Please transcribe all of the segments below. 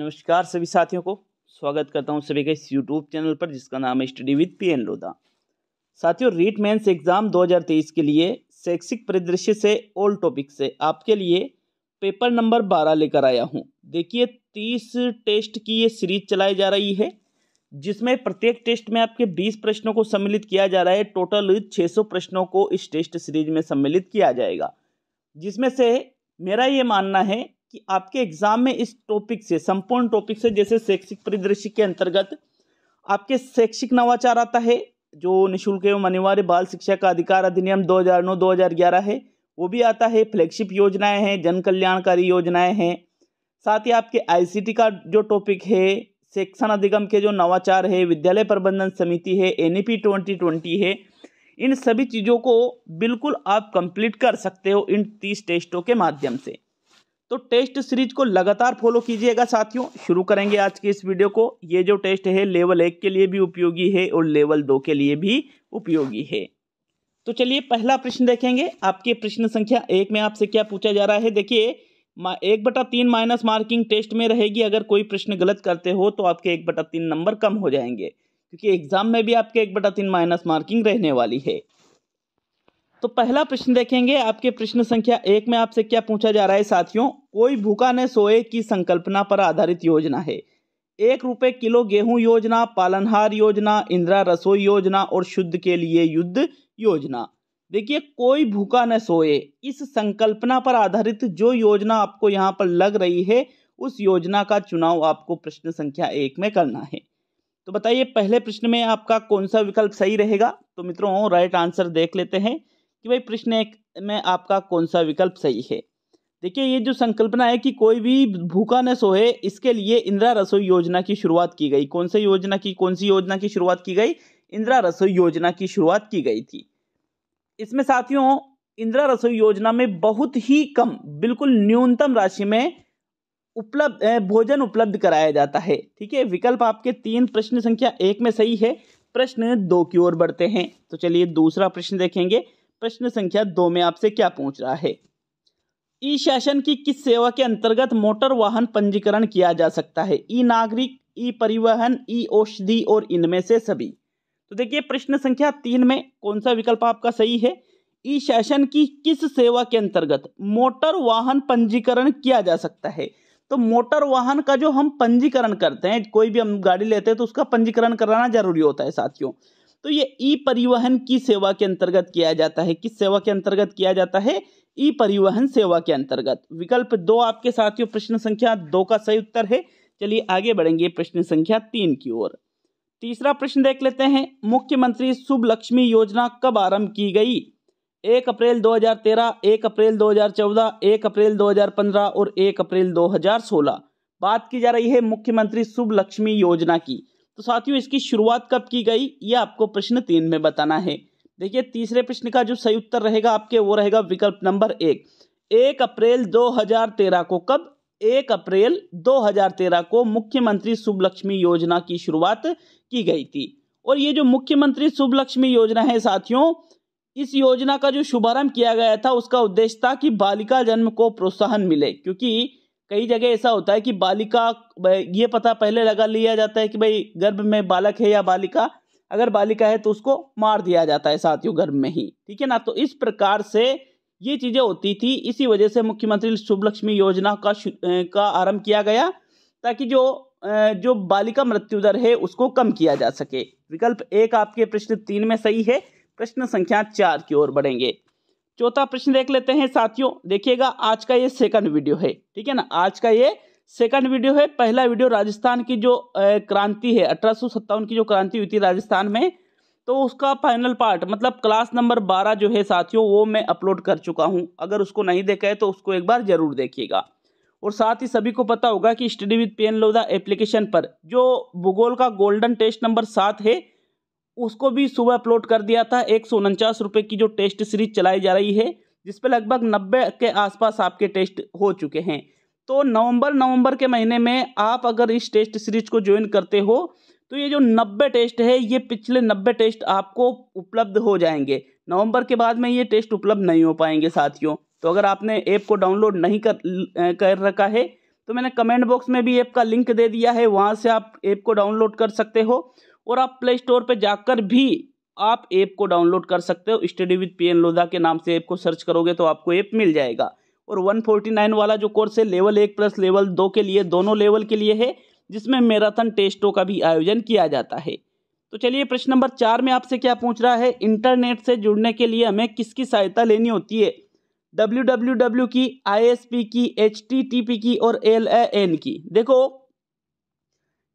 नमस्कार सभी साथियों को स्वागत करता हूं सभी का इस यूट्यूब चैनल पर जिसका नाम है study with P N Lodha साथियों रीट मेंस एग्ज़ाम 2023 के लिए शैक्षिक परिदृश्य से ओल्ड टॉपिक से आपके लिए पेपर नंबर 12 लेकर आया हूं देखिए 30 टेस्ट की ये सीरीज चलाई जा रही है जिसमें प्रत्येक टेस्ट में आपके बीस प्रश्नों को सम्मिलित किया जा रहा है टोटल छः प्रश्नों को इस टेस्ट सीरीज में सम्मिलित किया जाएगा जिसमें से मेरा ये मानना है कि आपके एग्जाम में इस टॉपिक से संपूर्ण टॉपिक से जैसे शैक्षिक परिदृश्य के अंतर्गत आपके शैक्षिक नवाचार आता है जो निःशुल्क एवं अनिवार्य बाल शिक्षा का अधिकार अधिनियम 2009-2011 है वो भी आता है फ्लैगशिप योजनाएं हैं जन कल्याणकारी योजनाएं हैं साथ ही आपके आईसीटी का जो टॉपिक है शिक्षण अधिगम के जो नवाचार है विद्यालय प्रबंधन समिति है एन ई पी है इन सभी चीज़ों को बिल्कुल आप कंप्लीट कर सकते हो इन तीस टेस्टों के माध्यम से तो टेस्ट सीरीज को लगातार फॉलो कीजिएगा साथियों शुरू करेंगे आज के इस वीडियो को ये जो टेस्ट है लेवल एक के लिए भी उपयोगी है और लेवल दो के लिए भी उपयोगी है तो चलिए पहला प्रश्न देखेंगे आपके प्रश्न संख्या एक में आपसे क्या पूछा जा रहा है देखिए एक बटा तीन माइनस मार्किंग टेस्ट में रहेगी अगर कोई प्रश्न गलत करते हो तो आपके एक बटा तीन नंबर कम हो जाएंगे क्योंकि एग्जाम में भी आपके एक बटा तीन माइनस मार्किंग रहने वाली है तो पहला प्रश्न देखेंगे आपके प्रश्न संख्या एक में आपसे क्या पूछा जा रहा है साथियों कोई भूखा ने सोए की संकल्पना पर आधारित योजना है एक रुपये किलो गेहूं योजना पालनहार योजना इंदिरा रसोई योजना और शुद्ध के लिए युद्ध योजना देखिए कोई भूखा न सोए इस संकल्पना पर आधारित जो योजना आपको यहाँ पर लग रही है उस योजना का चुनाव आपको प्रश्न संख्या एक में करना है तो बताइए पहले प्रश्न में आपका कौन सा विकल्प सही रहेगा तो मित्रों राइट आंसर देख लेते हैं कि भाई प्रश्न एक में आपका कौन सा विकल्प सही है देखिए ये जो संकल्पना है कि कोई भी भूखा न सोए इसके लिए इंदिरा रसोई योजना की शुरुआत की गई कौन सी योजना की कौन सी योजना की शुरुआत की गई इंदिरा रसोई योजना की शुरुआत की गई थी इसमें साथियों इंदिरा रसोई योजना में बहुत ही कम बिल्कुल न्यूनतम राशि में उपलब्ध भोजन उपलब्ध कराया जाता है ठीक है विकल्प आपके तीन प्रश्न संख्या एक में सही है प्रश्न दो की ओर बढ़ते हैं तो चलिए दूसरा प्रश्न देखेंगे प्रश्न संख्या दो में आपसे क्या पूछ रहा है ई शासन की किस सेवा के अंतर्गत मोटर वाहन पंजीकरण किया जा सकता है ई नागरिक ई परिवहन ई औषधि और इनमें से सभी तो देखिए प्रश्न संख्या तीन में कौन सा विकल्प आपका सही है ई शासन की किस सेवा के अंतर्गत मोटर वाहन पंजीकरण किया जा सकता है तो मोटर वाहन का जो हम पंजीकरण करते हैं कोई भी हम गाड़ी लेते हैं तो उसका पंजीकरण कराना जरूरी होता है साथियों तो ये ई परिवहन की सेवा के अंतर्गत किया जाता है किस सेवा के अंतर्गत किया जाता है ई परिवहन सेवा के अंतर्गत विकल्प दो आपके साथियों प्रश्न संख्या दो का सही उत्तर है चलिए आगे बढ़ेंगे प्रश्न संख्या तीन की ओर तीसरा प्रश्न देख लेते हैं मुख्यमंत्री शुभ लक्ष्मी योजना कब आरंभ की गई एक अप्रैल 2013, एक अप्रैल 2014, एक अप्रैल 2015 और एक अप्रैल 2016 बात की जा रही है मुख्यमंत्री शुभ लक्ष्मी योजना की तो साथियों इसकी शुरुआत कब की गई ये आपको प्रश्न तीन में बताना है देखिए तीसरे प्रश्न का जो सही उत्तर रहेगा आपके वो रहेगा विकल्प नंबर एक एक अप्रैल 2013 को कब एक अप्रैल 2013 को मुख्यमंत्री शुभ लक्ष्मी योजना की शुरुआत की गई थी और ये जो मुख्यमंत्री शुभ लक्ष्मी योजना है साथियों इस योजना का जो शुभारंभ किया गया था उसका उद्देश्य था कि बालिका जन्म को प्रोत्साहन मिले क्योंकि कई जगह ऐसा होता है कि बालिका ये पता पहले लगा लिया जाता है कि भाई गर्भ में बालक है या बालिका अगर बालिका है तो उसको मार दिया जाता है साथियों गर्भ में ही ठीक है ना तो इस प्रकार से ये चीज़ें होती थी इसी वजह से मुख्यमंत्री शुभ लक्ष्मी योजना का का आरंभ किया गया ताकि जो जो बालिका मृत्यु दर है उसको कम किया जा सके विकल्प एक आपके प्रश्न तीन में सही है प्रश्न संख्या चार की ओर बढ़ेंगे चौथा प्रश्न देख लेते हैं साथियों देखिएगा आज का ये सेकंड वीडियो है ठीक है ना आज का ये सेकंड वीडियो है पहला वीडियो राजस्थान की जो क्रांति है अठारह की जो क्रांति हुई थी राजस्थान में तो उसका फाइनल पार्ट मतलब क्लास नंबर बारह जो है साथियों वो मैं अपलोड कर चुका हूँ अगर उसको नहीं देखा है तो उसको एक बार जरूर देखिएगा और साथ ही सभी को पता होगा कि study with P N Lodha application पर जो भूगोल का गोल्डन टेस्ट नंबर सात है उसको भी सुबह अपलोड कर दिया था एक सौ उनचास रुपये की जो टेस्ट सीरीज चलाई जा रही है जिस पर लगभग नब्बे के आसपास आपके टेस्ट हो चुके हैं तो नवंबर नवंबर के महीने में आप अगर इस टेस्ट सीरीज को ज्वाइन करते हो तो ये जो नब्बे टेस्ट है ये पिछले नब्बे टेस्ट आपको उपलब्ध हो जाएंगे नवंबर के बाद में ये टेस्ट उपलब्ध नहीं हो पाएंगे साथियों तो अगर आपने ऐप को डाउनलोड नहीं कर कर रखा है तो मैंने कमेंट बॉक्स में भी ऐप का लिंक दे दिया है वहाँ से आप ऐप को डाउनलोड कर सकते हो और आप प्ले स्टोर पर जाकर भी आप ऐप को डाउनलोड कर सकते हो study with P N Lodha के नाम से ऐप को सर्च करोगे तो आपको ऐप मिल जाएगा और 149 वाला जो कोर्स है लेवल एक प्लस लेवल दो के लिए दोनों लेवल के लिए है जिसमें मैराथन टेस्टों का भी आयोजन किया जाता है तो चलिए प्रश्न नंबर चार में आपसे क्या पूछ रहा है इंटरनेट से जुड़ने के लिए हमें किसकी सहायता लेनी होती है डब्ल्यू डब्ल्यू डब्ल्यू की आई एस पी की एच टी टी पी की और एल ए एन की देखो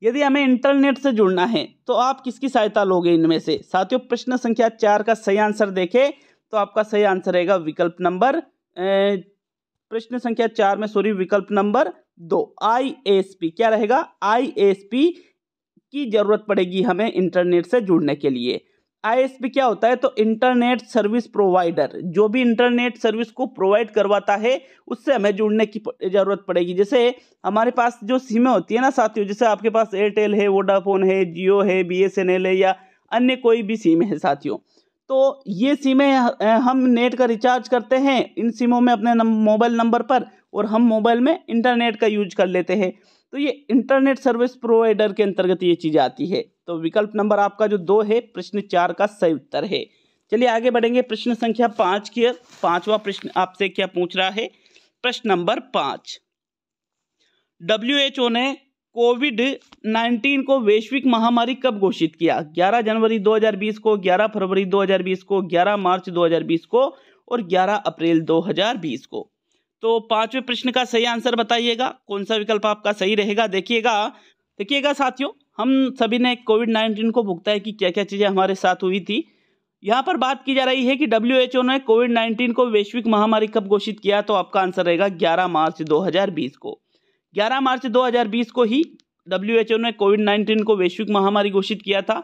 यदि हमें इंटरनेट से जुड़ना है तो आप किसकी सहायता लोगे इनमें से साथियों प्रश्न संख्या चार का सही आंसर देखें तो आपका सही आंसर रहेगा विकल्प नंबर प्रश्न संख्या चार में सॉरी विकल्प नंबर दो आई क्या रहेगा आई की जरूरत पड़ेगी हमें इंटरनेट से जुड़ने के लिए आई क्या होता है तो इंटरनेट सर्विस प्रोवाइडर जो भी इंटरनेट सर्विस को प्रोवाइड करवाता है उससे हमें जुड़ने की ज़रूरत पड़ेगी जैसे हमारे पास जो सीमें होती है ना साथियों जैसे आपके पास एयरटेल है वोडाफोन है जियो है बीएसएनएल है या अन्य कोई भी सीमें हैं साथियों तो ये सीमें हम नेट का रिचार्ज करते हैं इन सिमों में अपने मोबाइल नंबर पर और हम मोबाइल में इंटरनेट का यूज कर लेते हैं तो ये इंटरनेट सर्विस प्रोवाइडर के अंतर्गत ये चीज़ आती है तो विकल्प नंबर आपका जो दो है प्रश्न चार का सही उत्तर है चलिए आगे बढ़ेंगे प्रश्न संख्या पाँच के पांचवा प्रश्न आपसे क्या पूछ रहा है प्रश्न नंबर पाँच डब्ल्यू एच ओ ने कोविड 19 को वैश्विक महामारी कब घोषित किया 11 जनवरी 2020 को 11 फरवरी 2020 को 11 मार्च 2020 को और 11 अप्रैल 2020 को तो पांचवे प्रश्न का सही आंसर बताइएगा कौन सा विकल्प आपका सही रहेगा देखिएगा देखिएगा साथियों हम सभी ने कोविड नाइन्टीन को भुगता है कि क्या क्या चीज़ें हमारे साथ हुई थी यहाँ पर बात की जा रही है कि डब्ल्यू ने कोविड नाइन्टीन को वैश्विक महामारी कब घोषित किया तो आपका आंसर रहेगा ग्यारह मार्च दो को ग्यारह मार्च दो को ही डब्ल्यू ने कोविड नाइन्टीन को वैश्विक महामारी घोषित किया था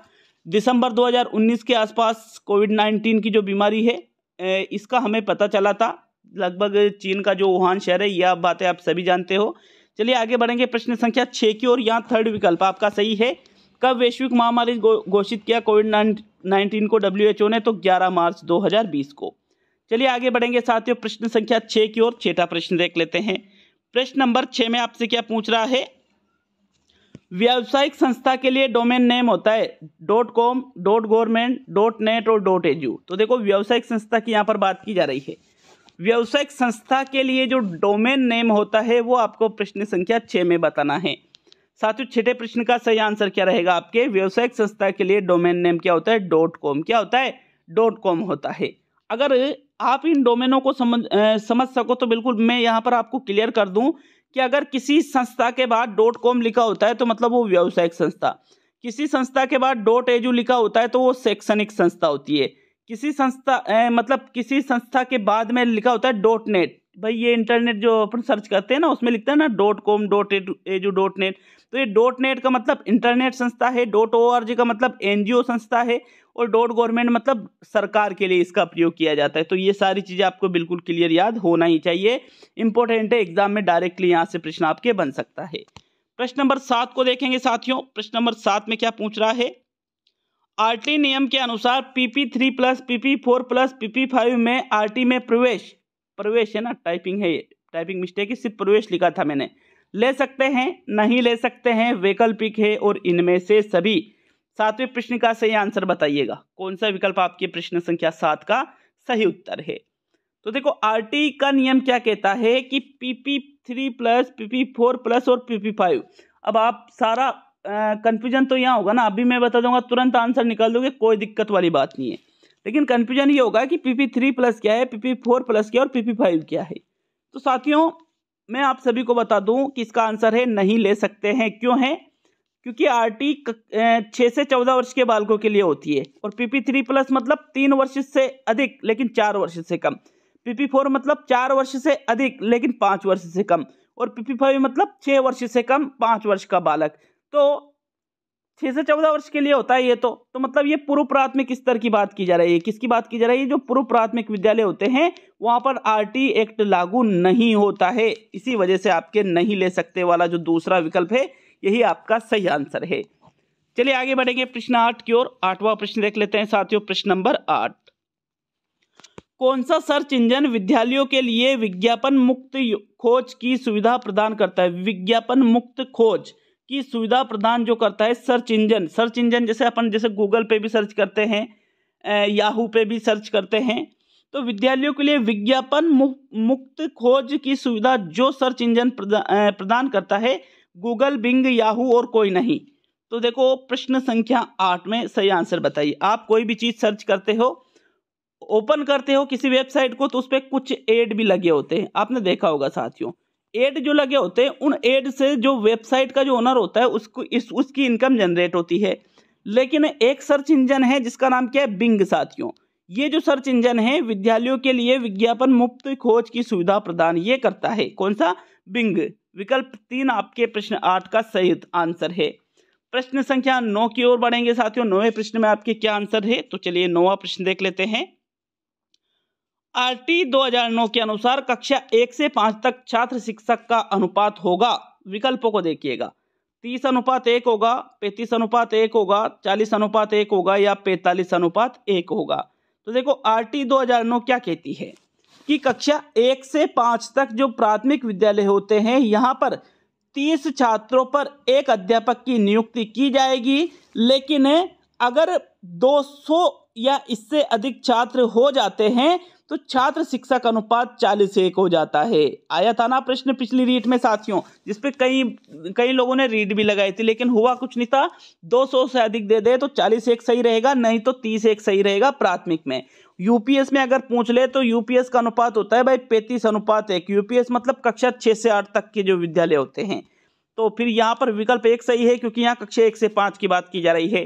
दिसंबर 2019 के आसपास कोविड नाइन्टीन की जो बीमारी है इसका हमें पता चला था लगभग चीन का जो वुहान शहर है यह बातें आप सभी जानते हो चलिए आगे बढ़ेंगे प्रश्न संख्या छः की ओर यहाँ थर्ड विकल्प आपका सही है कब वैश्विक महामारी घोषित किया कोविड नाइन्टीन को डब्ल्यू ने तो ग्यारह मार्च बीस को चलिए आगे बढ़ेंगे साथियों प्रश्न संख्या छः की ओर छठा प्रश्न देख लेते हैं प्रश्न नंबर छः में आपसे क्या पूछ रहा है व्यावसायिक संस्था के लिए डोमेन नेम होता है dot com dot government dot net और डॉट एजू तो देखो व्यावसायिक संस्था की यहाँ पर बात की जा रही है व्यावसायिक संस्था के लिए जो डोमेन नेम होता है वो आपको प्रश्न संख्या छः में बताना है साथियों छठे प्रश्न का सही आंसर क्या रहेगा आपके व्यावसायिक संस्था के लिए डोमेन नेम क्या होता है डॉट कॉम क्या होता है डॉट कॉम होता है अगर आप इन डोमेनों को समझ समझ सको तो बिल्कुल मैं यहाँ पर आपको क्लियर कर दूँ कि अगर किसी संस्था के बाद डॉट कॉम लिखा होता है तो मतलब वो व्यावसायिक संस्था किसी संस्था के बाद डॉट एजू लिखा होता है तो वो शैक्षणिक संस्था होती है किसी संस्था ए, मतलब किसी संस्था के बाद में लिखा होता है डॉट नेट भाई ये इंटरनेट जो अपन सर्च करते हैं ना उसमें लिखता है ना dot com dot edu dot net तो ये डॉट नेट का मतलब इंटरनेट संस्था है डॉट ओ आर जी का मतलब एन जी ओ संस्था है और डॉट गवर्नमेंट मतलब सरकार के लिए इसका प्रयोग किया जाता है तो ये सारी चीज़ें आपको बिल्कुल क्लियर याद होना ही चाहिए इंपॉर्टेंट है एग्जाम में डायरेक्टली यहाँ से प्रश्न आपके बन सकता है प्रश्न नंबर सात को देखेंगे साथियों प्रश्न नंबर सात में क्या पूछ रहा है आरटी नियम के अनुसार PP three plus PP four plus PP five में आरटी में प्रवेश प्रवेश है ना टाइपिंग है ये टाइपिंग मिस्टेक है सिर्फ प्रवेश लिखा था मैंने ले सकते हैं नहीं ले सकते हैं वैकल्पिक है और इनमें से सभी सातवें प्रश्न का सही आंसर बताइएगा कौन सा विकल्प आपके प्रश्न संख्या सात का सही उत्तर है तो देखो आर का नियम क्या कहता है कि PP three plus PP four plus और पीपी फाइव अब आप सारा कन्फ्यूजन तो यहाँ होगा ना अभी मैं बता दूंगा तुरंत आंसर निकाल दोगे कोई दिक्कत वाली बात नहीं है लेकिन कन्फ्यूजन ये होगा कि पी पी थ्री प्लस क्या है पी पी फोर प्लस क्या है और पी पी फाइव क्या है तो साथियों मैं आप सभी को बता दूं कि इसका आंसर है नहीं ले सकते हैं क्यों है क्योंकि आर टी छः से चौदह वर्ष के बालकों के लिए होती है और पी पी थ्री प्लस मतलब तीन वर्ष से अधिक लेकिन चार वर्ष से कम पी पी फोर मतलब चार वर्ष से अधिक लेकिन पाँच वर्ष से कम और पी पी फाइव मतलब छः वर्ष से कम पाँच वर्ष का बालक तो छह से चौदह वर्ष के लिए होता है ये तो तो मतलब ये पूर्व प्राथमिक स्तर की बात की जा रही है किसकी बात की जा रही है जो पूर्व प्राथमिक विद्यालय होते हैं वहां पर आरटी एक्ट लागू नहीं होता है इसी वजह से आपके नहीं ले सकते वाला जो दूसरा विकल्प है यही आपका सही आंसर है चलिए आगे बढ़ेंगे प्रश्न आठ की ओर आठवां प्रश्न देख लेते हैं साथियों प्रश्न नंबर आठ कौन सा सर्च इंजन विद्यालयों के लिए विज्ञापन मुक्त खोज की सुविधा प्रदान करता है विज्ञापन मुक्त खोज की सुविधा प्रदान जो करता है सर्च इंजन सर्च इंजन जैसे अपन जैसे गूगल पे भी सर्च करते हैं याहू पे भी सर्च करते हैं तो विद्यालयों के लिए विज्ञापन मुक्त खोज की सुविधा जो सर्च इंजन प्रदान करता है गूगल बिंग याहू और कोई नहीं तो देखो प्रश्न संख्या आठ में सही आंसर बताइए आप कोई भी चीज़ सर्च करते हो ओपन करते हो किसी वेबसाइट को तो उस पर कुछ एड भी लगे होते हैं आपने देखा होगा साथियों एड जो लगे होते हैं उन एड से जो वेबसाइट का जो ओनर होता है उसको इस उसकी इनकम जनरेट होती है लेकिन एक सर्च इंजन है जिसका नाम क्या है बिंग साथियों ये जो सर्च इंजन है विद्यालयों के लिए विज्ञापन मुफ्त खोज की सुविधा प्रदान ये करता है कौन सा बिंग विकल्प तीन आपके प्रश्न आठ का सही आंसर है प्रश्न संख्या नौ की ओर बढ़ेंगे साथियों नौवे प्रश्न में आपके क्या आंसर है तो चलिए नौवा प्रश्न देख लेते हैं आरटी 2009 के अनुसार कक्षा एक से पाँच तक छात्र शिक्षक का अनुपात होगा विकल्पों को देखिएगा तीस अनुपात एक होगा पैंतीस अनुपात एक होगा चालीस अनुपात एक होगा या पैंतालीस अनुपात एक होगा तो देखो आरटी 2009 क्या कहती है कि कक्षा एक से पाँच तक जो प्राथमिक विद्यालय होते हैं यहाँ पर तीस छात्रों पर एक अध्यापक की नियुक्ति की जाएगी लेकिन अगर दो या इससे अधिक छात्र हो जाते हैं तो छात्र शिक्षा अनुपात चालीस एक हो जाता है आया था ना प्रश्न पिछली रीट में साथियों जिसपे कई कई लोगों ने रीट भी लगाई थी लेकिन हुआ कुछ नहीं था 200 से अधिक दे दे तो चालीस एक सही रहेगा नहीं तो तीस एक सही रहेगा प्राथमिक में यूपीएस में अगर पूछ ले तो यूपीएस का अनुपात होता है भाई पैंतीस अनुपात एक यूपीएस मतलब कक्षा छः से आठ तक के जो विद्यालय होते हैं तो फिर यहाँ पर विकल्प एक सही है क्योंकि यहाँ कक्षा एक से पाँच की बात की जा रही है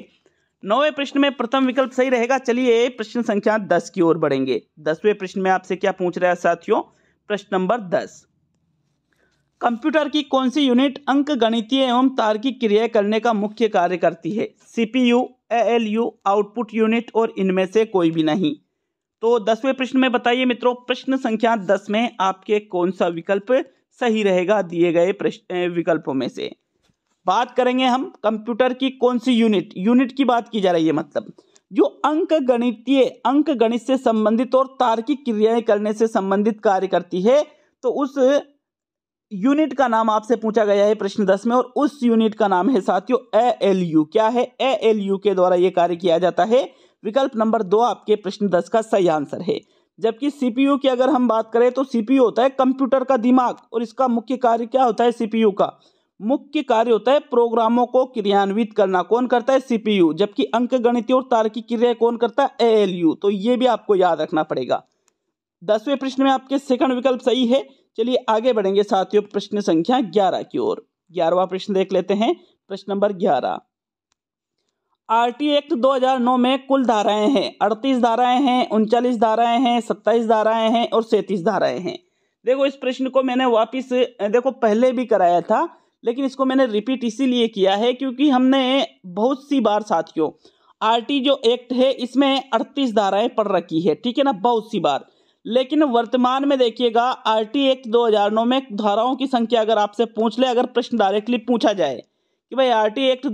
नौवे प्रश्न में प्रथम विकल्प सही रहेगा चलिए प्रश्न संख्या दस की ओर बढ़ेंगे दसवें प्रश्न में आपसे क्या पूछ रहा है साथियों प्रश्न नंबर दस कंप्यूटर की कौन सी यूनिट अंक गणितीय एवं तार्किक क्रिया करने का मुख्य कार्य करती है सीपीयू एएलयू आउटपुट यूनिट और इनमें से कोई भी नहीं तो दसवें प्रश्न में बताइए मित्रों प्रश्न संख्या दस में आपके कौन सा विकल्प सही रहेगा दिए गए प्रश्न विकल्पों में से बात करेंगे हम कंप्यूटर की कौन सी यूनिट यूनिट की बात की जा रही है मतलब जो अंक गणितीय अंक गणित से संबंधित और तार्किक क्रियाएं करने से संबंधित कार्य करती है तो उस यूनिट का नाम आपसे पूछा गया है प्रश्न दस में और उस यूनिट का नाम है साथियों ए एल यू क्या है ए एल यू के द्वारा यह कार्य किया जाता है विकल्प नंबर दो आपके प्रश्न दस का सही आंसर है जबकि सीपीयू की अगर हम बात करें तो सीपीयू होता है कंप्यूटर का दिमाग और इसका मुख्य कार्य क्या होता है सीपीयू का मुख्य कार्य होता है प्रोग्रामों को क्रियान्वित करना कौन करता है सीपीयू जबकि अंक गणितीय और तार्किक क्रिया कौन करता है एएलयू तो ये भी आपको याद रखना पड़ेगा दसवें प्रश्न में आपके सेकंड विकल्प सही है चलिए आगे बढ़ेंगे साथियों प्रश्न संख्या ग्यारह की ओर ग्यारहवा प्रश्न देख लेते हैं प्रश्न नंबर ग्यारह आरटी एक्ट 2009 में कुल धाराएं हैं अड़तीस धाराएं हैं उनचालीस धाराएं हैं सत्ताईस धाराएं हैं और सैंतीस धाराएं हैं देखो इस प्रश्न को मैंने वापिस देखो पहले भी कराया था लेकिन इसको मैंने रिपीट इसीलिए किया है क्योंकि हमने बहुत सी बार साथियों आरटी जो एक्ट है इसमें अड़तीस धाराएं पढ़ रखी है ठीक है ना बहुत सी बार लेकिन वर्तमान में देखिएगा आरटी एक्ट 2009 में धाराओं की संख्या अगर आपसे पूछ ले अगर प्रश्न डायरेक्टली पूछा जाए कि भाई टी एक्ट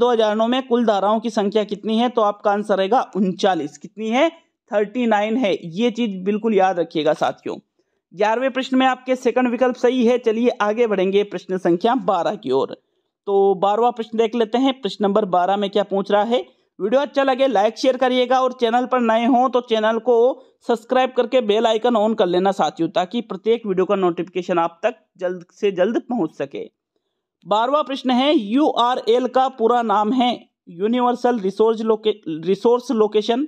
नौ में कुल धाराओं की संख्या कितनी है तो आपका आंसर रहेगा उनचालीस कितनी है थर्टी नाइन है ये चीज़ बिल्कुल याद रखिएगा साथियों ग्यारहवें प्रश्न में आपके सेकंड विकल्प सही है चलिए आगे बढ़ेंगे प्रश्न संख्या बारह की ओर तो बारहवा प्रश्न देख लेते हैं प्रश्न नंबर बारह में क्या पूछ रहा है वीडियो अच्छा लगे लाइक शेयर करिएगा और चैनल पर नए हो तो चैनल को सब्सक्राइब करके बेल आइकन ऑन कर लेना साथियों ताकि प्रत्येक वीडियो का नोटिफिकेशन आप तक जल्द से जल्द पहुंच सके बारवा प्रश्न है यू का पूरा नाम है universal resource locator resource location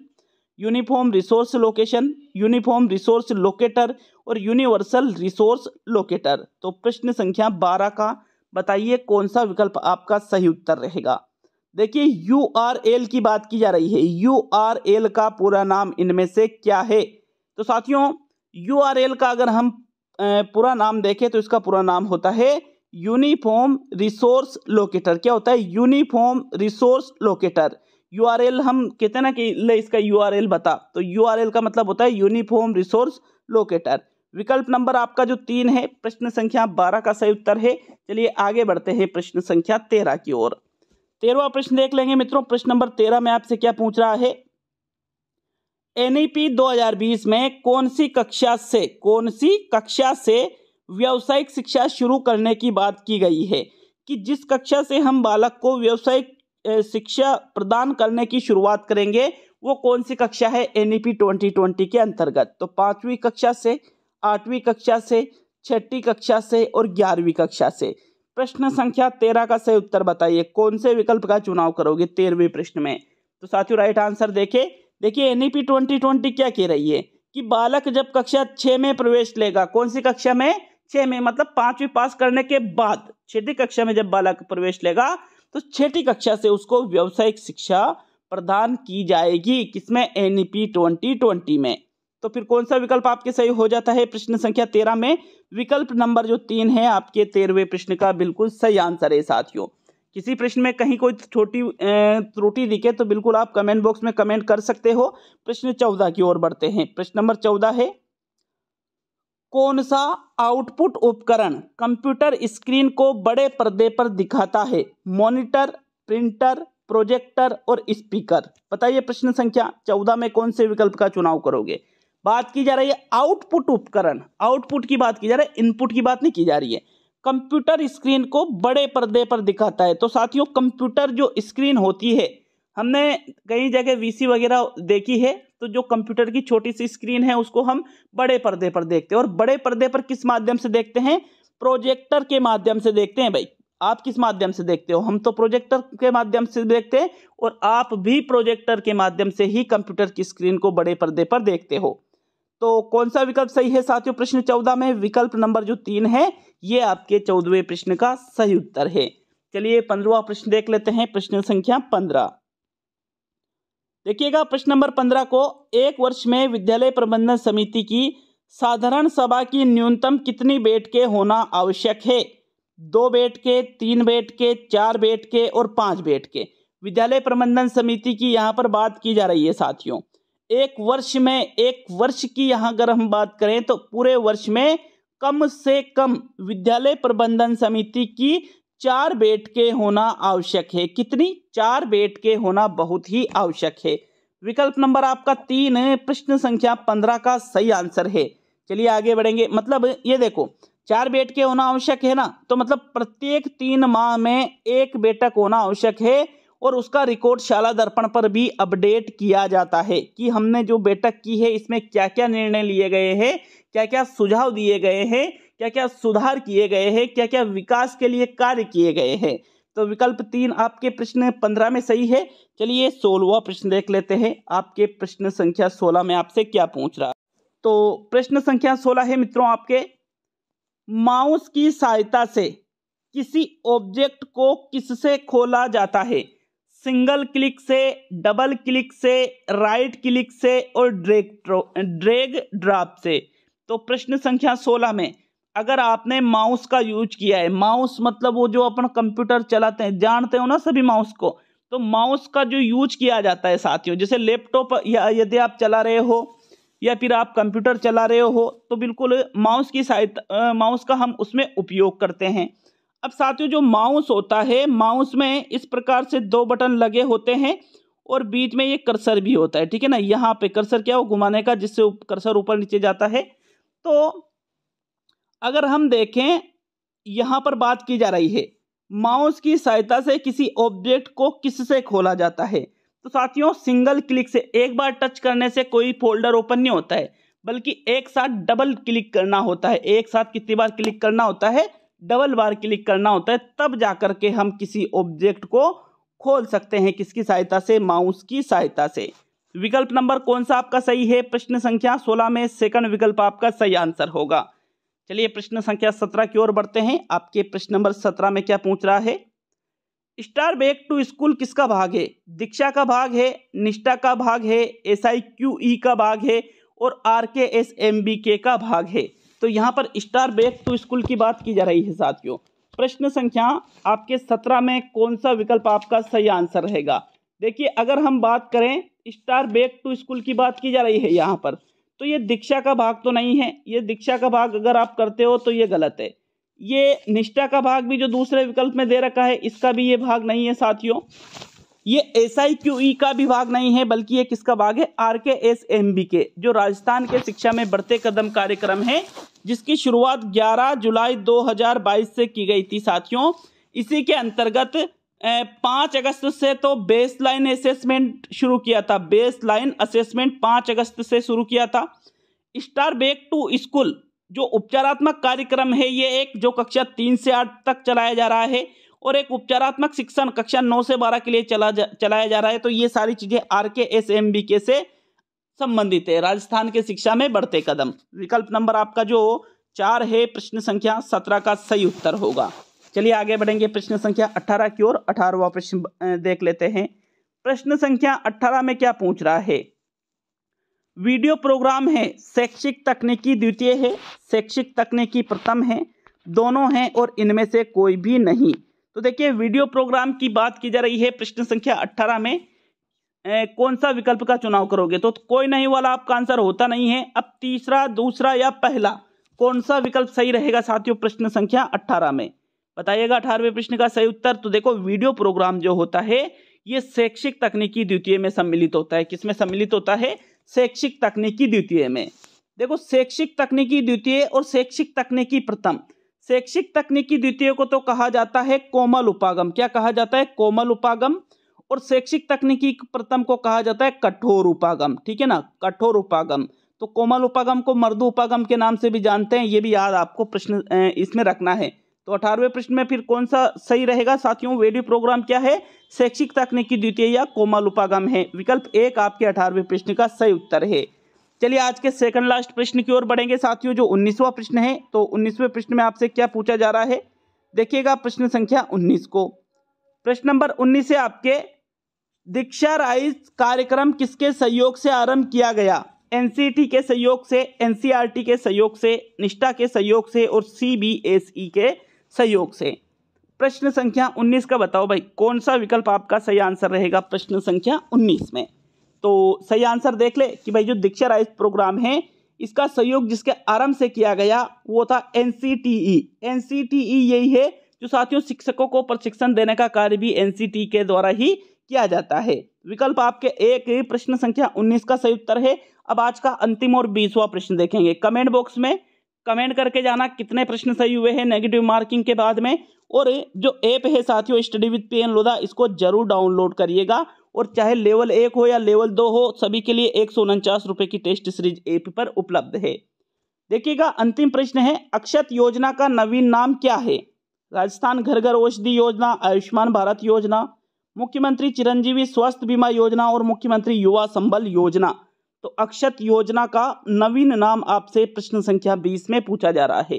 uniform resource location uniform resource locator और यूनिवर्सल रिसोर्स लोकेटर तो प्रश्न संख्या बारह का बताइए कौन सा विकल्प आपका सही उत्तर रहेगा देखिए यू आर एल की बात की जा रही है यू आर एल का पूरा नाम इनमें से क्या है तो साथियों यू आर एल का अगर हम पूरा नाम देखें तो इसका पूरा नाम होता है यूनिफॉर्म रिसोर्स लोकेटर क्या होता है यूनिफॉर्म रिसोर्स लोकेटर यू हम कहते ना कि ले इसका यू बता तो यू का मतलब होता है यूनिफॉर्म रिसोर्स लोकेटर विकल्प नंबर आपका जो तीन है प्रश्न संख्या बारह का सही उत्तर है चलिए आगे बढ़ते हैं प्रश्न संख्या तेरह की ओर तेरहवा प्रश्न देख लेंगे मित्रों प्रश्न नंबर तेरह में आपसे क्या पूछ रहा है एनईपी e 2020 में कौन सी कक्षा से कौन सी कक्षा से व्यावसायिक शिक्षा शुरू करने की बात की गई है कि जिस कक्षा से हम बालक को व्यावसायिक शिक्षा प्रदान करने की शुरुआत करेंगे वो कौन सी कक्षा है N E P twenty twenty के अंतर्गत तो पाँचवीं कक्षा से आठवीं कक्षा से छठी कक्षा से और ग्यारहवीं कक्षा से प्रश्न संख्या तेरह का सही उत्तर बताइए कौन से विकल्प का चुनाव करोगे तेरहवें प्रश्न में तो साथियों राइट आंसर देखे देखिए N E P twenty twenty क्या कह रही है कि बालक जब कक्षा छः में प्रवेश लेगा कौन सी कक्षा में छः में मतलब पांचवी पास करने के बाद छठी कक्षा में जब बालक प्रवेश लेगा तो छठी कक्षा से उसको व्यावसायिक शिक्षा प्रदान की जाएगी किसमें एन पी ट्वेंटी ट्वेंटी में तो फिर कौन सा विकल्प आपके सही हो जाता है प्रश्न संख्या तेरह में विकल्प नंबर जो तीन है आपके तेरहवें प्रश्न का बिल्कुल सही आंसर है साथियों किसी प्रश्न में कहीं कोई छोटी त्रुटि दिखे तो बिल्कुल आप कमेंट बॉक्स में कमेंट कर सकते हो प्रश्न चौदह की ओर बढ़ते हैं प्रश्न नंबर चौदह है कौन सा आउटपुट उपकरण कंप्यूटर स्क्रीन को बड़े पर्दे पर दिखाता है मॉनिटर प्रिंटर प्रोजेक्टर और स्पीकर बताइए प्रश्न संख्या चौदह में कौन से विकल्प का चुनाव करोगे बात की जा रही है आउटपुट उपकरण आउटपुट की बात की जा रही है इनपुट की बात नहीं की जा रही है कंप्यूटर स्क्रीन को बड़े पर्दे पर दिखाता है तो साथियों कंप्यूटर जो स्क्रीन होती है हमने कई जगह वीसी वगैरह देखी है तो जो कंप्यूटर की छोटी सी स्क्रीन है उसको हम बड़े पर्दे पर देखते हैं और बड़े पर्दे पर किस माध्यम से देखते हैं प्रोजेक्टर के माध्यम से देखते हैं भाई आप किस माध्यम से देखते हो हम तो प्रोजेक्टर के माध्यम से देखते हैं और आप भी प्रोजेक्टर के माध्यम से ही कंप्यूटर की स्क्रीन को बड़े पर्दे पर देखते हो तो कौन सा विकल्प सही है साथियों प्रश्न चौदह में विकल्प नंबर जो तीन है ये आपके चौदहवें प्रश्न का सही उत्तर है चलिए पंद्रवा प्रश्न देख लेते हैं प्रश्न संख्या पंद्रह देखिएगा प्रश्न नंबर पंद्रह को एक वर्ष में विद्यालय प्रबंधन समिति की साधारण सभा की न्यूनतम कितनी बैठ के होना आवश्यक है दो बैठ के तीन बैठ के चार बैठ के और पांच बैठ के विद्यालय प्रबंधन समिति की यहाँ पर बात की जा रही है साथियों एक वर्ष में एक वर्ष की यहाँ अगर हम बात करें तो पूरे वर्ष में कम से कम विद्यालय प्रबंधन समिति की चार बेट के होना आवश्यक है कितनी चार बेट के होना बहुत ही आवश्यक है विकल्प नंबर आपका तीन प्रश्न संख्या पंद्रह का सही आंसर है चलिए आगे बढ़ेंगे मतलब ये देखो चार बेट के होना आवश्यक है ना तो मतलब प्रत्येक तीन माह में एक बेटक होना आवश्यक है और उसका रिकॉर्ड शाला दर्पण पर भी अपडेट किया जाता है कि हमने जो बैठक की है इसमें क्या क्या निर्णय लिए गए हैं क्या क्या सुझाव दिए गए हैं क्या क्या सुधार किए गए हैं क्या क्या विकास के लिए कार्य किए गए हैं तो विकल्प तीन आपके प्रश्न पंद्रह में सही है चलिए सोलवा प्रश्न देख लेते हैं आपके प्रश्न संख्या सोलह में आपसे क्या पूछ रहा तो प्रश्न संख्या सोलह है मित्रों आपके माउस की सहायता से किसी ऑब्जेक्ट को किससे खोला जाता है सिंगल क्लिक से डबल क्लिक से राइट क्लिक से और ड्रेग ड्रेग ड्राप से तो प्रश्न संख्या सोलह में अगर आपने माउस का यूज किया है माउस मतलब वो जो अपन कंप्यूटर चलाते हैं जानते हो ना सभी माउस को तो माउस का जो यूज किया जाता है साथियों जैसे लैपटॉप या यदि आप चला रहे हो या फिर आप कंप्यूटर चला रहे हो तो बिल्कुल माउस की साइड माउस का हम उसमें उपयोग करते हैं अब साथियों जो माउस होता है माउस में इस प्रकार से दो बटन लगे होते हैं और बीच में ये कर्सर भी होता है ठीक है ना यहाँ पे कर्सर क्या हो घुमाने का जिससे कर्सर ऊपर नीचे जाता है तो अगर हम देखें यहाँ पर बात की जा रही है माउस की सहायता से किसी ऑब्जेक्ट को किससे खोला जाता है तो साथियों सिंगल क्लिक से एक बार टच करने से कोई फोल्डर ओपन नहीं होता है बल्कि एक साथ डबल क्लिक करना होता है एक साथ कितनी बार क्लिक करना होता है डबल बार क्लिक करना होता है तब जा कर के हम किसी ऑब्जेक्ट को खोल सकते हैं किसकी सहायता से माउस की सहायता से विकल्प नंबर कौन सा आपका सही है प्रश्न संख्या सोलह में सेकंड विकल्प आपका सही आंसर होगा चलिए प्रश्न संख्या सत्रह की ओर बढ़ते हैं आपके प्रश्न नंबर सत्रह में क्या पूछ रहा है स्टार बैक टू स्कूल किसका भाग है दीक्षा का भाग है निष्ठा का भाग है एस आई क्यू ई का भाग है और आर के एस एम बी के का भाग है तो यहाँ पर स्टार बैक टू स्कूल की बात की जा रही है साथियों प्रश्न संख्या आपके सत्रह में कौन सा विकल्प आपका सही आंसर रहेगा देखिए अगर हम बात करें स्टार बैक टू स्कूल की बात की जा रही है यहाँ पर तो ये दीक्षा का भाग तो नहीं है ये दीक्षा का भाग अगर आप करते हो तो ये गलत है ये निष्ठा का भाग भी जो दूसरे विकल्प में दे रखा है इसका भी ये भाग नहीं है साथियों ये एस आई क्यू ई का भी भाग नहीं है बल्कि ये किसका भाग है आर के एस एम बी के जो राजस्थान के शिक्षा में बढ़ते कदम कार्यक्रम है जिसकी शुरुआत 11 जुलाई 2022 से की गई थी साथियों इसी के अंतर्गत पाँच अगस्त से तो बेस लाइन असेसमेंट शुरू किया था बेस लाइन असेसमेंट पाँच अगस्त से शुरू किया था स्टार बैक टू स्कूल जो उपचारात्मक कार्यक्रम है ये एक जो कक्षा तीन से आठ तक चलाया जा रहा है और एक उपचारात्मक शिक्षण कक्षा नौ से बारह के लिए चला जा, चलाया जा रहा है तो ये सारी चीज़ें आर के एस एम बी के से संबंधित है राजस्थान के शिक्षा में बढ़ते कदम विकल्प नंबर आपका जो चार है प्रश्न संख्या सत्रह का सही उत्तर होगा चलिए आगे बढ़ेंगे प्रश्न संख्या अठारह की ओर अठारहवा प्रश्न देख लेते हैं प्रश्न संख्या अठारह में क्या पूछ रहा है वीडियो प्रोग्राम है शैक्षिक तकनीकी द्वितीय है शैक्षिक तकनीकी प्रथम है दोनों हैं और इनमें से कोई भी नहीं तो देखिए वीडियो प्रोग्राम की बात की जा रही है प्रश्न संख्या अट्ठारह में ए, कौन सा विकल्प का चुनाव करोगे तो कोई नहीं वाला आपका आंसर होता नहीं है अब तीसरा दूसरा या पहला कौन सा विकल्प सही रहेगा साथियों प्रश्न संख्या अट्ठारह में बताइएगा अठारहवें प्रश्न का सही उत्तर तो देखो वीडियो प्रोग्राम जो होता है ये शैक्षिक तकनीकी द्वितीय में सम्मिलित होता है किसमें सम्मिलित होता है शैक्षिक तकनीकी द्वितीय में देखो शैक्षिक तकनीकी द्वितीय और शैक्षिक तकनीकी प्रथम शैक्षिक तकनीकी द्वितीय को तो कहा जाता है कोमल उपागम क्या कहा जाता है कोमल उपागम और शैक्षिक तकनीकी प्रथम को कहा जाता है कठोर उपागम ठीक है ना कठोर उपागम तो कोमल उपागम को मर्दू उपागम के नाम से भी जानते हैं ये भी याद आपको प्रश्न इसमें रखना है तो अठारहवें प्रश्न में फिर कौन सा सही रहेगा साथियों वेडियो प्रोग्राम क्या है शैक्षिक तकनीकी द्वितीय या कोमल उपागम है विकल्प एक आपके अठारहवें प्रश्न का सही उत्तर है चलिए आज के सेकंड लास्ट प्रश्न की ओर बढ़ेंगे साथियों जो उन्नीसवा प्रश्न है तो उन्नीसवें प्रश्न में आपसे क्या पूछा जा रहा है देखिएगा प्रश्न संख्या उन्नीस को प्रश्न नंबर उन्नीस है आपके दीक्षा राइज कार्यक्रम किसके सहयोग से आरंभ किया गया एन e के सहयोग से एन e के सहयोग से निष्ठा के सहयोग से और सी e के सहयोग से प्रश्न संख्या 19 का बताओ भाई कौन सा विकल्प आपका सही आंसर रहेगा प्रश्न संख्या 19 में तो सही आंसर देख ले कि भाई जो दीक्षा राइज प्रोग्राम है इसका सहयोग जिसके आरंभ से किया गया वो था एन सी यही है जो साथियों शिक्षकों को प्रशिक्षण देने का कार्य भी एन के द्वारा ही किया जाता है विकल्प आपके एक प्रश्न संख्या 19 का सही उत्तर है अब आज का अंतिम और बीसवा प्रश्न देखेंगे कमेंट बॉक्स में कमेंट करके जाना कितने प्रश्न सही हुए हैं नेगेटिव मार्किंग के बाद में और जो ऐप है साथियों study with P N Lodha इसको जरूर डाउनलोड करिएगा और चाहे लेवल एक हो या लेवल दो हो सभी के लिए एक सौ उनचास की टेस्ट सीरीज ऐप पर उपलब्ध है देखिएगा अंतिम प्रश्न है अक्षत योजना का नवीन नाम क्या है राजस्थान घर घर औषधि योजना आयुष्मान भारत योजना मुख्यमंत्री चिरंजीवी स्वास्थ्य बीमा योजना और मुख्यमंत्री युवा संबल योजना तो अक्षत योजना का नवीन नाम आपसे प्रश्न संख्या बीस में पूछा जा रहा है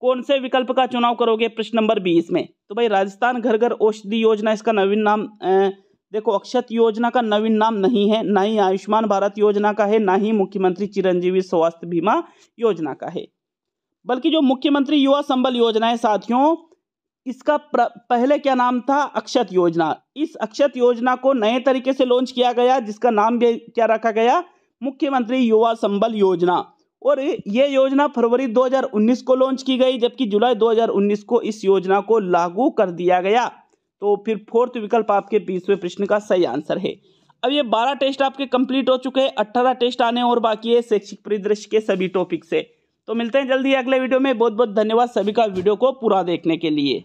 कौन से विकल्प का चुनाव करोगे प्रश्न नंबर बीस में तो भाई राजस्थान घर घर औषधि योजना इसका नवीन नाम देखो अक्षत योजना का नवीन नाम नहीं है ना ही आयुष्मान भारत योजना का है ना ही मुख्यमंत्री चिरंजीवी स्वास्थ्य बीमा योजना का है बल्कि जो मुख्यमंत्री युवा संबल योजना है साथियों इसका पहले क्या नाम था अक्षत योजना इस अक्षत योजना को नए तरीके से लॉन्च किया गया जिसका नाम भी क्या रखा गया मुख्यमंत्री युवा संबल योजना और ये योजना फरवरी 2019 को लॉन्च की गई जबकि जुलाई 2019 को इस योजना को लागू कर दिया गया तो फिर फोर्थ विकल्प आपके बीसवें प्रश्न का सही आंसर है अब ये बारह टेस्ट आपके कंप्लीट हो चुके हैं अट्ठारह टेस्ट आने और बाकी है शैक्षिक परिदृश्य के सभी टॉपिक से तो मिलते हैं जल्दी अगले वीडियो में बहुत बहुत धन्यवाद सभी का वीडियो को पूरा देखने के लिए